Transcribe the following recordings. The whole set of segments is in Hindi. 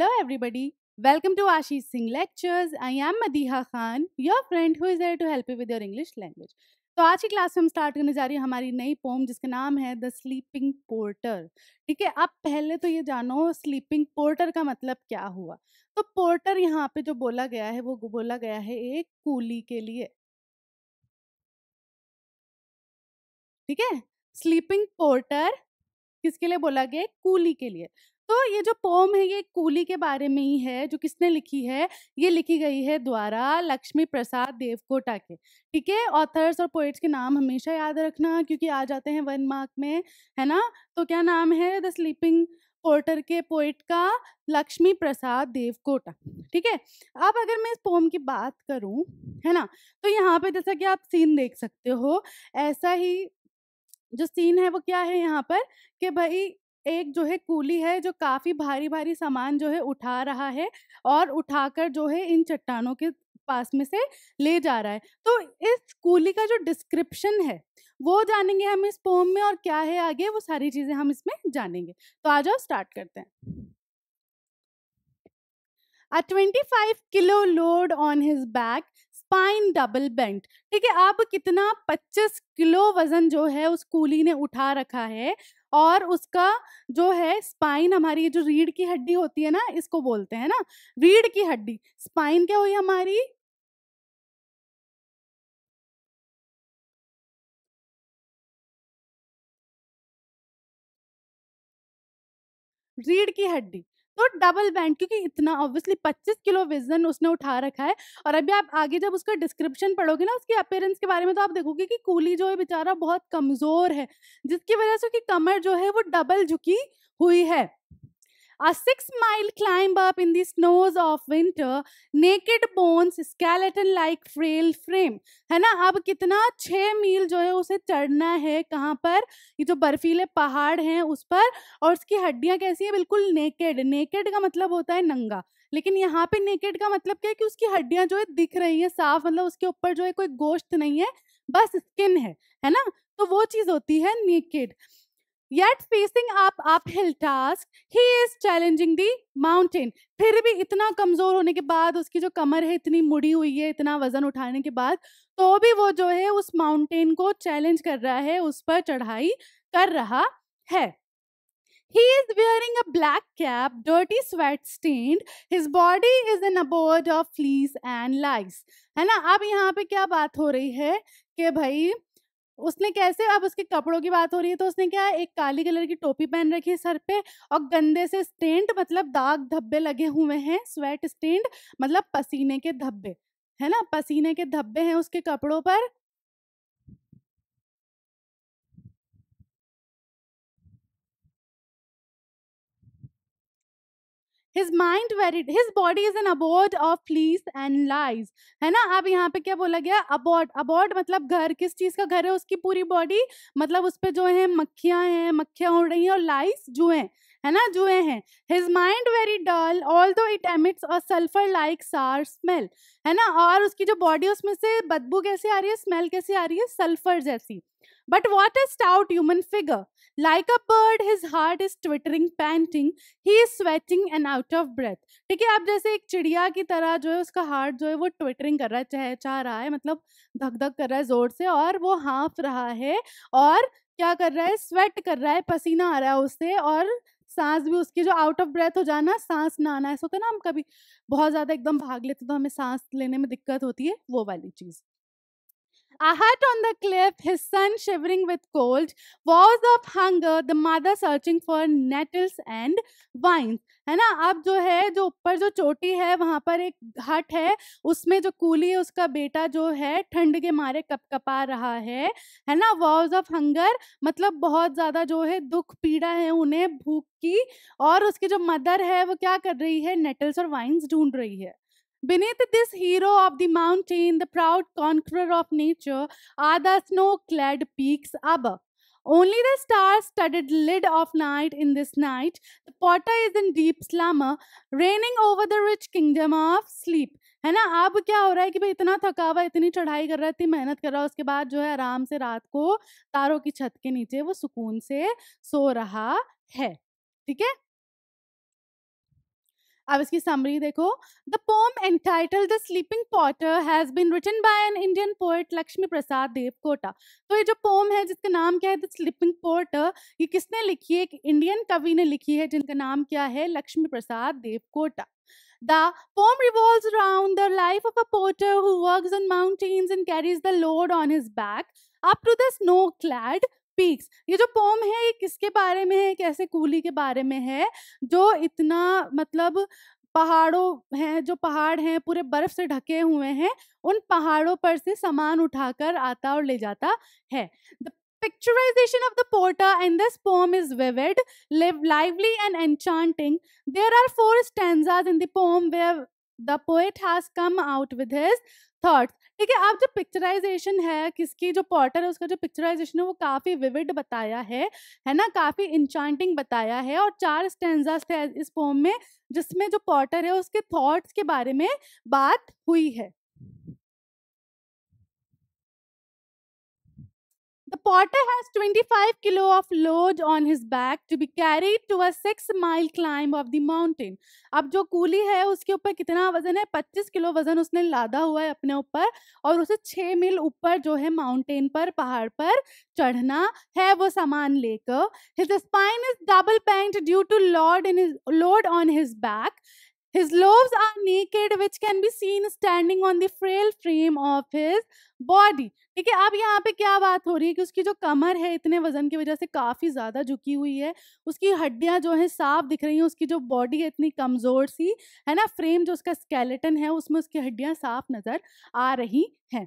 Hello everybody. Welcome to Ashish Singh Lectures. I am Madiha Khan, your friend who is there to help you with your English language. तो आज की क्लास में हम स्टार्ट करने जा रही है हमारी नई पोम जिसका नाम है द स्लीपिंग पोर्टर ठीक है अब पहले तो ये जानो स्लीपिंग पोर्टर का मतलब क्या हुआ तो पोर्टर यहाँ पे जो बोला गया है वो बोला गया है एक कूली के लिए ठीक है स्लीपिंग पोर्टर किसके लिए बोला गया कूली के लिए तो ये जो पोम है ये कूली के बारे में ही है जो किसने लिखी है ये लिखी गई है द्वारा लक्ष्मी प्रसाद देवकोटा के ठीक है ऑथर्स और पोइट्स के नाम हमेशा याद रखना क्योंकि आ जाते हैं वन मार्क में है ना तो क्या नाम है द स्लीपिंग पोर्टर के पोइट का लक्ष्मी प्रसाद देवकोटा ठीक है अब अगर मैं इस पोम की बात करूं है ना तो यहाँ पे जैसा कि आप सीन देख सकते हो ऐसा ही जो सीन है वो क्या है यहाँ पर कि भाई एक जो है कूली है जो काफी भारी भारी सामान जो है उठा रहा है और उठाकर जो है इन चट्टानों के पास में से ले जा रहा है तो इस कूली का जो डिस्क्रिप्शन है वो जानेंगे हम इस पोम में और क्या है आगे वो सारी चीजें हम इसमें जानेंगे तो आ जाओ स्टार्ट करते हैं twenty five kilo load on his back spine double bent ठीक है अब कितना 25 किलो वजन जो है उस कूली ने उठा रखा है और उसका जो है स्पाइन हमारी जो रीढ़ की हड्डी होती है ना इसको बोलते हैं ना रीढ़ की हड्डी स्पाइन क्या हुई हमारी रीढ़ की हड्डी तो डबल बैंड क्योंकि इतना ऑब्वियसली 25 किलो वजन उसने उठा रखा है और अभी आप आगे जब उसका डिस्क्रिप्शन पढ़ोगे ना उसके अपेयरेंस के बारे में तो आप देखोगे कि कूली जो है बेचारा बहुत कमज़ोर है जिसकी वजह से उसकी कमर जो है वो डबल झुकी हुई है A six mile climb up in the snows of winter, naked bones, skeleton like frail frame. है ना अब कितना छः मील जो है उसे चढ़ना है कहाँ पर ये जो बर्फीले पहाड़ हैं उस पर और उसकी हड्डियाँ कैसी है बिल्कुल नेकेड नेकेड का मतलब होता है नंगा लेकिन यहाँ पे नेकेड का मतलब क्या है कि उसकी हड्डियां जो है दिख रही हैं साफ मतलब उसके ऊपर जो है कोई गोश्त नहीं है बस स्किन है है ना तो वो चीज़ होती है naked yet facing up uphill task he is challenging the mountain फिर भी इतना कमजोर होने के बाद उसकी जो कमर है इतनी मुड़ी हुई है इतना वजन उठाने के बाद तो भी वो जो है उस माउंटेन को चैलेंज कर रहा है उस पर चढ़ाई कर रहा है He is wearing a black cap, dirty, sweat stained. His body is an abode of fleas and lice. है ना अब यहाँ पे क्या बात हो रही है कि भाई उसने कैसे अब उसके कपड़ों की बात हो रही है तो उसने क्या एक काली कलर की टोपी पहन रखी है सर पे और गंदे से स्टेंट मतलब दाग धब्बे लगे हुए हैं स्वेट स्टेंट मतलब पसीने के धब्बे है ना पसीने के धब्बे हैं उसके कपड़ों पर his mind very his body is an abode of fleas and lies है ना अब यहाँ पे क्या बोला गया अबोर्ड अबोर्ड मतलब घर किस चीज का घर है उसकी पूरी बॉडी मतलब उस पर जो है मक्खियां हैं मक्खियां उड़ रही हैं और लाइस जुए है ना जुए हैं his mind very dull although it emits और सल्फर लाइक सार स्मेल है ना और उसकी जो बॉडी उसमें से बदबू कैसे आ रही है स्मेल कैसे आ रही है सल्फर जैसी But what a stout human figure. Like a bird, his heart is twittering, panting. He is sweating and out of breath. ठीक है आप जैसे एक चिड़िया की तरह जो है उसका हार्ट जो है वो ट्विटरिंग कर रहा है चहचा रहा है मतलब धक धक कर रहा है जोर से और वो हाँफ रहा है और क्या कर रहा है स्वेट कर रहा है पसीना आ रहा है उससे और सांस भी उसकी जो आउट ऑफ ब्रेथ हो जाना सांस ना आना ऐसा होता है ना हम कभी बहुत ज़्यादा एकदम भाग लेते तो हमें सांस लेने में दिक्कत होती है वो वाली चीज़ Ahat on the cliff, his son shivering with cold, wars of hunger, the mother searching for nettles and vines. है ना अब जो है जो ऊपर जो चोटी है वहाँ पर एक हट है उसमें जो कूली है उसका बेटा जो है ठंड के मारे कपकपा रहा है है ना वॉज ऑफ हंगर मतलब बहुत ज़्यादा जो है दुख पीड़ा है उन्हें भूख की और उसकी जो मदर है वो क्या कर रही है नेटल्स और वाइन्स ढूंढ रही है Beneath this hero of the mountain, the proud conqueror of nature, are the snow-clad peaks above. Only the star-studded lid of night in this night, the potter is in deep slumber, reigning over the rich kingdom of sleep. है ना अब क्या हो रहा है कि भाई इतना थका हुआ इतनी चढ़ाई कर रहा है इतनी मेहनत कर रहा है उसके बाद जो है आराम से रात को तारों की छत के नीचे वो सुकून से सो रहा है ठीक है अब इसकी समरी देखो the poem entitled the sleeping potter has been written by an Indian poet Lakshmi Prasad Devkota तो ये जो पोम है जिसका नाम क्या है द स्लीपिंग पॉटर ये किसने लिखी है एक इंडियन कवि ने लिखी है जिनका नाम क्या है Lakshmi Prasad Devkota The poem revolves around the life of a porter who works on mountains and carries the load on his back up to the snow clad speaks ये जो पोम है ये किसके बारे में है कैसे कूली के बारे में है जो इतना मतलब पहाड़ों हैं जो पहाड़ हैं पूरे बर्फ से ढके हुए हैं उन पहाड़ों पर से सामान उठाकर आता और ले जाता है the picturisation of the porter in this poem is vivid lively and enchanting there are four stand in the poem way the poet has come out with his thoughts ठीक है आप जो पिक्चराइजेशन है किसकी जो पॉटर है उसका जो पिक्चराइजेशन है वो काफ़ी विविड बताया है है ना काफ़ी इंचांटिंग बताया है और चार स्टेंजास थे इस पोम में जिसमें जो पॉटर है उसके थॉट्स के बारे में बात हुई है The potter has 25 kilo of load on his back to be carried to a six mile climb of the mountain. अब जो कूली है उसके ऊपर कितना वजन है 25 किलो वजन उसने लादा हुआ है अपने ऊपर और उसे 6 मील ऊपर जो है माउंटेन पर पहाड़ पर चढ़ना है वो सामान लेकर. His spine is double bent due to load in his load on his back His lobes are naked, which can be seen standing on the frail frame of his body. ठीक है अब यहाँ पे क्या बात हो रही है कि उसकी जो कमर है इतने वजन की वजह से काफ़ी ज़्यादा झुकी हुई है उसकी हड्डियां जो है साफ दिख रही हैं उसकी जो बॉडी है इतनी कमज़ोर सी है ना फ्रेम जो उसका स्केलेटन है उसमें उसकी हड्डियां साफ नज़र आ रही हैं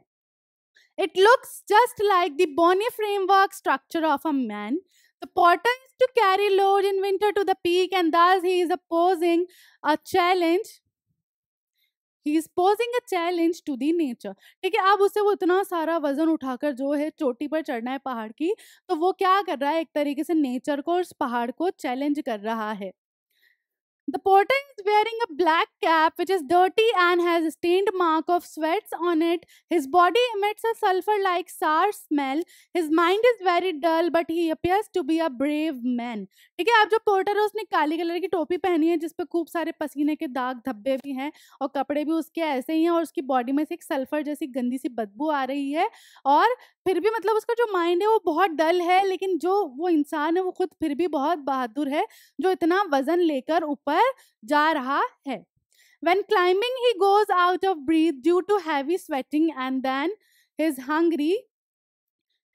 it looks just like the bony framework structure of a man The potter is to carry load in winter to the peak, and thus he is opposing a challenge. He is posing a challenge to the nature. ठीक है अब उसे वो इतना सारा वजन उठाकर जो है चोटी पर चढ़ना है पहाड़ की तो वो क्या कर रहा है एक तरीके से नेचर को और पहाड़ को चैलेंज कर रहा है The porter is wearing a black cap which is dirty and has a stained mark of sweats on it. His body emits a sulfur-like sour smell. His mind is very dull but he appears to be a brave man. ठीक है आप जो पोर्टर है उसने काली कलर की टोपी पहनी है जिसपे खूब सारे पसीने के दाग धब्बे भी हैं और कपड़े भी उसके ऐसे ही हैं और उसकी बॉडी में से एक सल्फर जैसी गंदी सी बदबू आ रही है और फिर भी मतलब उसका जो माइंड है वो बहुत डल है लेकिन जो वो इंसान है वो खुद फिर भी बहुत बहादुर है जो इतना वजन लेकर ऊपर ऊपर जा रहा है when climbing he goes out of breath due to heavy sweating and then his hungry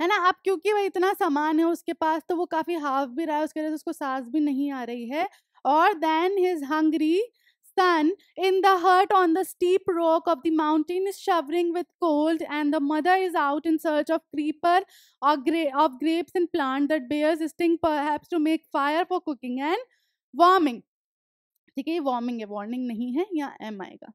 है ना अब क्योंकि वह इतना सामान है उसके पास तो वो काफी हाफ भी रहा है उसके वजह से तो उसको सांस भी नहीं आ रही है और then his hungry son in the hut on the steep rock of the mountain is shivering with cold and the mother is out in search of creeper or of grapes and plant that bears sting perhaps to make fire for cooking and warming ठीक है ये वार्मिंग है वार्निंग नहीं है यहाँ एम आएगा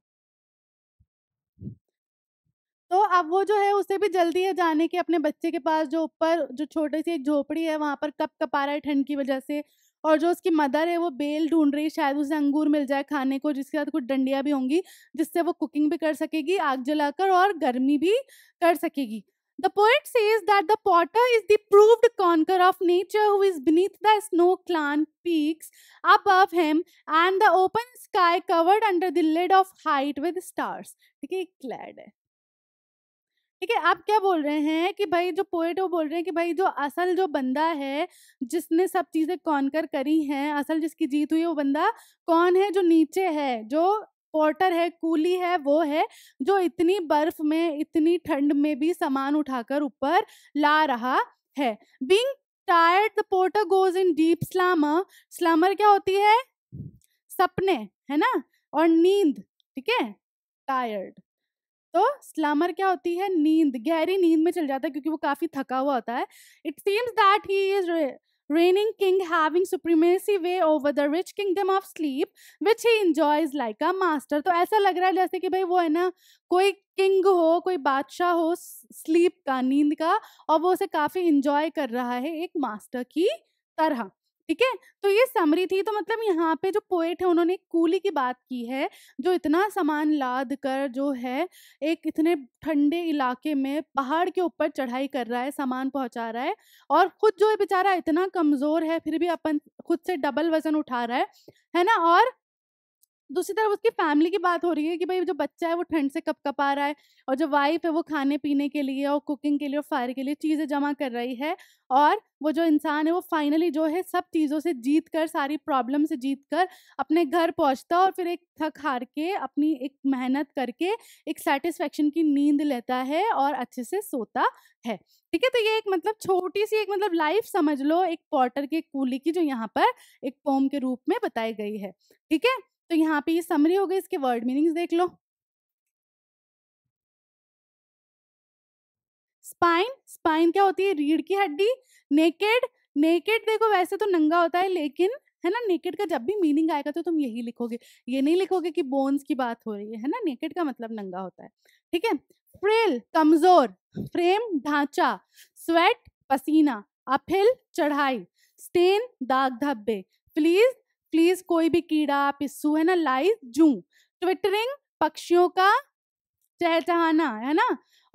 तो अब वो जो है उसे भी जल्दी है जाने की अपने बच्चे के पास जो ऊपर जो छोटी सी एक झोपड़ी है वहां पर कप कपा रहा है ठंड की वजह से और जो उसकी मदर है वो बेल ढूंढ रही है शायद उसे अंगूर मिल जाए खाने को जिसके साथ कुछ डंडिया भी होंगी जिससे वो कुकिंग भी कर सकेगी आग जलाकर और गर्मी भी कर सकेगी The poet says that the potter is the proved conqueror of nature who is beneath the snow clan peaks above him and the open sky covered under the lid of height with stars. ठीक है ठीक है आप क्या बोल रहे हैं कि भाई जो पोएट वो बोल रहे हैं कि भाई जो असल जो बंदा है जिसने सब चीज़ें कौन कर करी हैं असल जिसकी जीत हुई है वो बंदा कौन है जो नीचे है जो पोर्टर है कूली है वो है जो इतनी बर्फ में इतनी ठंड में भी सामान उठाकर ऊपर ला रहा है being tired the porter goes in deep slumber slumber क्या होती है सपने है ना और नींद ठीक है टायर्ड तो स्लामर क्या होती है नींद गहरी नींद में चल जाता है क्योंकि वो काफी थका हुआ होता है it seems that he is reigning king having supremacy way over the rich kingdom of sleep which he enjoys like a master तो ऐसा लग रहा है जैसे कि भाई वो है ना कोई किंग हो कोई बादशाह हो स्लीप का नींद का और वो उसे काफी इंजॉय कर रहा है एक मास्टर की तरह ठीक है तो ये समरी थी तो मतलब यहाँ पे जो पोएट है उन्होंने कूली की बात की है जो इतना सामान लाद कर जो है एक इतने ठंडे इलाके में पहाड़ के ऊपर चढ़ाई कर रहा है सामान पहुंचा रहा है और खुद जो है बेचारा इतना कमजोर है फिर भी अपन खुद से डबल वजन उठा रहा है है ना और दूसरी तरफ उसकी फैमिली की बात हो रही है कि भाई जो बच्चा है वो ठंड से कप कप आ रहा है और जो वाइफ है वो खाने पीने के लिए और कुकिंग के लिए और फायर के लिए चीज़ें जमा कर रही है और वो जो इंसान है वो फाइनली जो है सब चीज़ों से जीत कर सारी प्रॉब्लम से जीत कर अपने घर पहुंचता और फिर एक थक हार के अपनी एक मेहनत करके एक सेटिस्फेक्शन की नींद लेता है और अच्छे से सोता है ठीक है तो ये एक मतलब छोटी सी एक मतलब लाइफ समझ लो एक पॉटर के कूली की जो यहाँ पर एक पोम के रूप में बताई गई है ठीक है तो यहाँ पे ये समरी हो गई इसके वर्ड मीनिंग्स देख लो स्पाइन स्पाइन क्या होती है रीढ़ की हड्डी नेकेड नेकेड देखो वैसे तो नंगा होता है लेकिन है ना नेकेड का जब भी मीनिंग आएगा तो तुम यही लिखोगे ये नहीं लिखोगे कि बोन्स की बात हो रही है है ना नेकेड का मतलब नंगा होता है ठीक है फ्रेल कमजोर फ्रेम ढांचा स्वेट पसीना अफिल चढ़ाई स्टेन दाग धब्बे प्लीज प्लीज कोई भी कीड़ा पिस्सू है ना लाइव जू ट्विटरिंग पक्षियों का चहचहाना है ना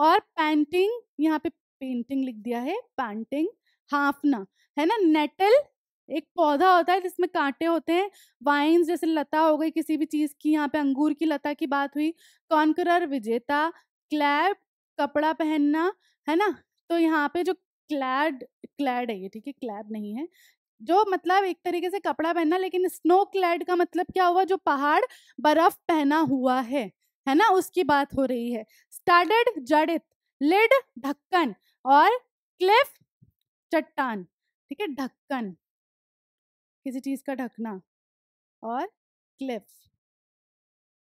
और पैंटिंग यहाँ पे पेंटिंग लिख दिया है पैंटिंग हाफना है ना नेटल एक पौधा होता है जिसमें कांटे होते हैं वाइन्स जैसे लता हो गई किसी भी चीज की यहाँ पे अंगूर की लता की बात हुई कॉन्करर विजेता क्लैड कपड़ा पहनना है ना तो यहाँ पे जो क्लैड क्लैड है ये ठीक है क्लैब नहीं है जो मतलब एक तरीके से कपड़ा पहनना लेकिन स्नो क्लैड का मतलब क्या हुआ जो पहाड़ बर्फ पहना हुआ है है ना उसकी बात हो रही है स्टार्टेड जड़ित लिड ढक्कन और क्लिफ चट्टान ठीक है ढक्कन किसी चीज का ढकना और क्लिफ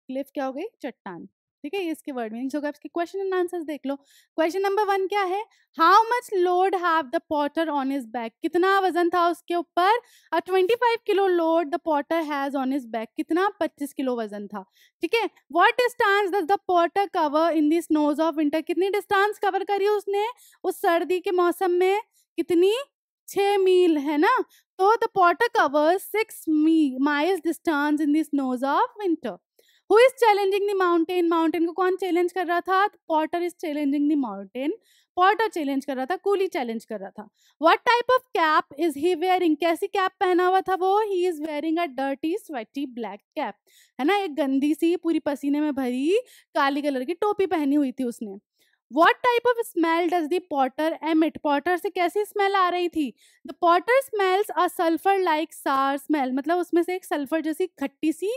क्लिफ क्या हो गई चट्टान ठीक है इसके वर्ड मीनिंग्स होगा इसके क्वेश्चन एंड आंसर्स देख लो क्वेश्चन नंबर वन क्या है how much load have the porter on his back कितना वजन था उसके ऊपर twenty five kilo load the porter has on his back कितना पच्चीस किलो वजन था ठीक है what distance does the porter cover in this snows of winter कितनी डिस्टांस कवर करी उसने उस सर्दी के मौसम में कितनी छ मील है ना तो द पॉटर कवर सिक्स मी miles distance in this snows of winter who is challenging the mountain mountain को कौन चैलेंज कर रहा था porter is challenging the mountain porter challenge कर रहा था कूली चैलेंज कर रहा था what type of cap is he wearing कैसी कैप पहना हुआ था वो he is wearing a dirty sweaty black cap है ना एक गंदी सी पूरी पसीने में भरी काली कलर की टोपी पहनी हुई थी उसने what type of smell does the porter emit porter से कैसी स्मेल आ रही थी the porter smells a sulphur like sour smell मतलब उसमें से एक सल्फर जैसी खट्टी सी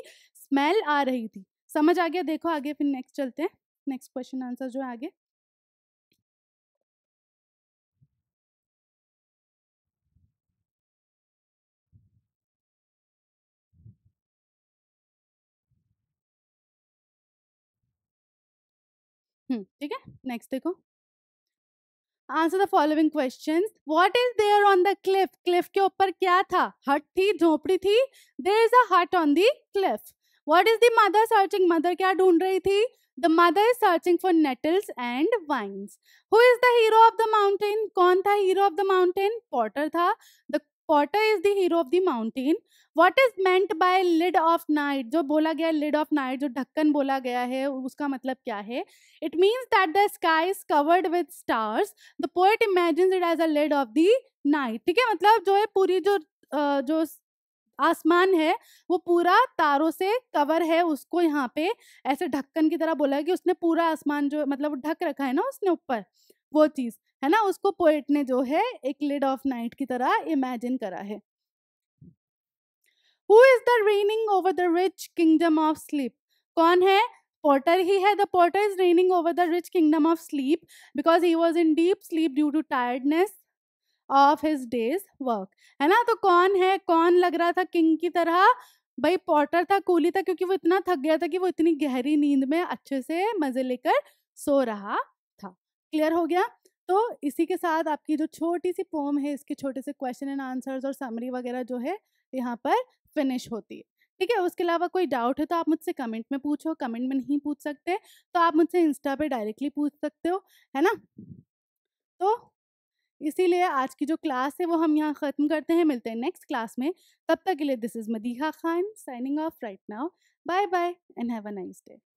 स्मेल आ रही थी समझ आ गया देखो आगे फिर नेक्स्ट चलते हैं नेक्स्ट क्वेश्चन आंसर जो है आगे हम्म, ठीक है नेक्स्ट देखो answer the following question what is there on the cliff cliff के ऊपर क्या था हट थी झोपड़ी थी there is hut on the cliff cliff what is the mother searching mother क्या ढूंढ रही थी the mother is searching for nettles and vines who is the hero of the mountain कौन था hero of the mountain porter था the porter is the hero of the mountain what is meant by lid of night जो बोला गया लिड ऑफ नाइट जो ढक्कन बोला गया है उसका मतलब क्या है it means that the sky is covered with stars the poet imagine it as a lid of the night ठीक है मतलब जो है पूरी जो जो आसमान है वो पूरा तारों से कवर है उसको यहाँ पे ऐसे ढक्कन की तरह बोला है कि उसने पूरा आसमान जो मतलब ढक रखा है ना उसने ऊपर वो चीज़ है ना उसको पोएट ने जो है एक लिड ऑफ नाइट की तरह इमेजिन करा है who is the reigning over the rich kingdom of sleep कौन है पोर्टर ही है the porter is reigning over the rich kingdom of sleep because he was in deep sleep due to tiredness of his day's work है ना तो कौन है कौन लग रहा था किंग की तरह भाई पॉटर था कूली था क्योंकि वो इतना थक गया था कि वो इतनी गहरी नींद में अच्छे से मजे लेकर सो रहा था क्लियर हो गया तो इसी के साथ आपकी जो छोटी सी पोम है इसके छोटे से क्वेश्चन एंड आंसर्स और समरी वगैरह जो है यहाँ पर फिनिश होती है ठीक है उसके अलावा कोई डाउट है तो आप मुझसे कमेंट में पूछो कमेंट में नहीं पूछ सकते तो आप मुझसे इंस्टा पे डायरेक्टली पूछ सकते हो है ना तो इसीलिए आज की जो क्लास है वो हम यहाँ ख़त्म करते हैं मिलते हैं नेक्स्ट क्लास में तब तक के लिए this is Madiha Khan signing off right now bye bye and have a nice day